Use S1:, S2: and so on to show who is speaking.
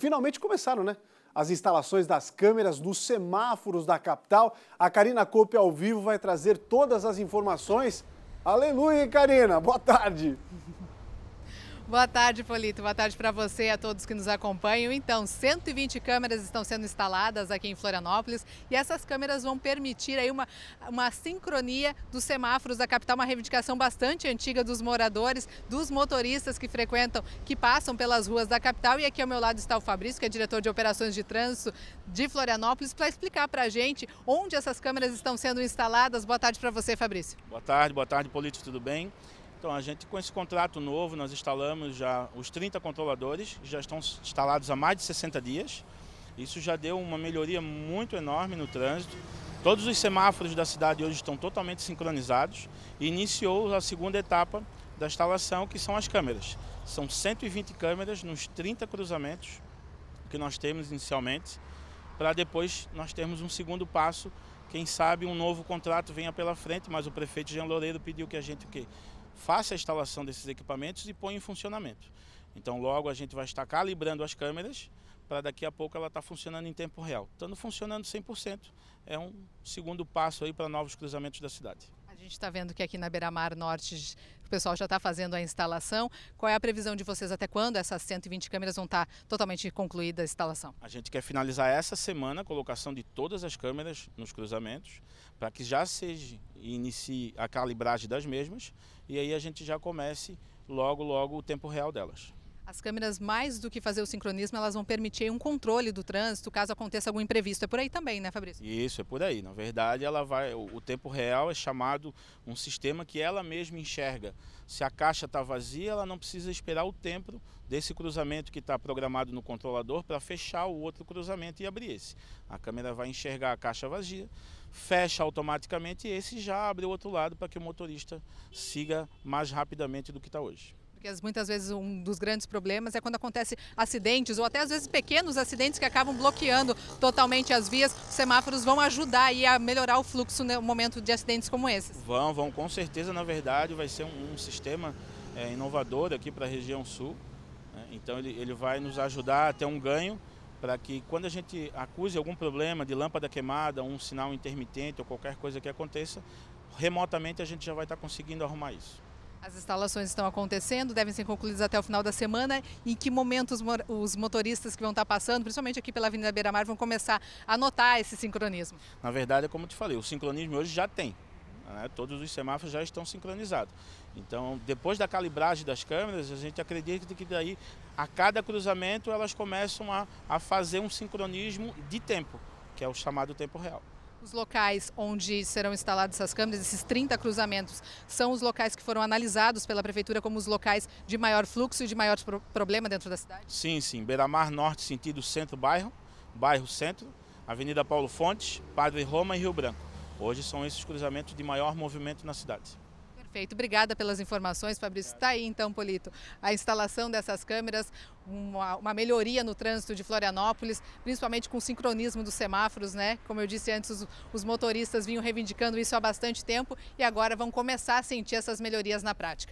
S1: finalmente começaram, né? As instalações das câmeras dos semáforos da capital. A Karina Cope ao vivo vai trazer todas as informações. Aleluia, Karina! Boa tarde!
S2: Boa tarde, Polito. Boa tarde para você e a todos que nos acompanham. Então, 120 câmeras estão sendo instaladas aqui em Florianópolis e essas câmeras vão permitir aí uma, uma sincronia dos semáforos da capital, uma reivindicação bastante antiga dos moradores, dos motoristas que frequentam, que passam pelas ruas da capital. E aqui ao meu lado está o Fabrício, que é diretor de operações de trânsito de Florianópolis, para explicar para a gente onde essas câmeras estão sendo instaladas. Boa tarde para você, Fabrício.
S1: Boa tarde, boa tarde, Polito. Tudo bem? Então, a gente com esse contrato novo, nós instalamos já os 30 controladores, já estão instalados há mais de 60 dias. Isso já deu uma melhoria muito enorme no trânsito. Todos os semáforos da cidade hoje estão totalmente sincronizados e iniciou a segunda etapa da instalação, que são as câmeras. São 120 câmeras nos 30 cruzamentos que nós temos inicialmente, para depois nós termos um segundo passo. Quem sabe um novo contrato venha pela frente, mas o prefeito Jean Loureiro pediu que a gente o quê? faça a instalação desses equipamentos e põe em funcionamento. Então logo a gente vai estar calibrando as câmeras para daqui a pouco ela estar tá funcionando em tempo real. Estando funcionando 100%, é um segundo passo aí para novos cruzamentos da cidade
S2: gente está vendo que aqui na Beira-Mar Norte o pessoal já está fazendo a instalação. Qual é a previsão de vocês até quando essas 120 câmeras vão estar tá totalmente concluídas a instalação?
S1: A gente quer finalizar essa semana a colocação de todas as câmeras nos cruzamentos para que já seja inicie a calibragem das mesmas e aí a gente já comece logo logo o tempo real delas.
S2: As câmeras, mais do que fazer o sincronismo, elas vão permitir um controle do trânsito caso aconteça algum imprevisto. É por aí também, né, Fabrício?
S1: Isso, é por aí. Na verdade, ela vai. O tempo real é chamado um sistema que ela mesma enxerga. Se a caixa está vazia, ela não precisa esperar o tempo desse cruzamento que está programado no controlador para fechar o outro cruzamento e abrir esse. A câmera vai enxergar a caixa vazia, fecha automaticamente esse e já abre o outro lado para que o motorista siga mais rapidamente do que está hoje.
S2: Porque muitas vezes um dos grandes problemas é quando acontece acidentes ou até às vezes pequenos acidentes que acabam bloqueando totalmente as vias. Os semáforos vão ajudar aí a melhorar o fluxo no né, momento de acidentes como esses.
S1: Vão, vão. Com certeza, na verdade, vai ser um, um sistema é, inovador aqui para a região sul. Né? Então ele, ele vai nos ajudar a ter um ganho para que quando a gente acuse algum problema de lâmpada queimada, um sinal intermitente ou qualquer coisa que aconteça, remotamente a gente já vai estar conseguindo arrumar isso.
S2: As instalações estão acontecendo, devem ser concluídas até o final da semana. Em que momento os, os motoristas que vão estar passando, principalmente aqui pela Avenida Beira Mar, vão começar a notar esse sincronismo?
S1: Na verdade, é como eu te falei, o sincronismo hoje já tem. Né? Todos os semáforos já estão sincronizados. Então, depois da calibragem das câmeras, a gente acredita que daí, a cada cruzamento, elas começam a, a fazer um sincronismo de tempo, que é o chamado tempo real.
S2: Os locais onde serão instaladas essas câmeras, esses 30 cruzamentos, são os locais que foram analisados pela Prefeitura como os locais de maior fluxo e de maior problema dentro da cidade?
S1: Sim, sim. Beira-Mar Norte, sentido centro-bairro, bairro-centro, Avenida Paulo Fontes, Padre Roma e Rio Branco. Hoje são esses cruzamentos de maior movimento na cidade.
S2: Perfeito, obrigada pelas informações, Fabrício. Está aí então, Polito, a instalação dessas câmeras, uma, uma, melhoria no trânsito de Florianópolis, principalmente com o sincronismo dos semáforos, né? Como eu disse antes, os, os motoristas vinham reivindicando isso há bastante tempo e agora vão começar a sentir essas melhorias na prática.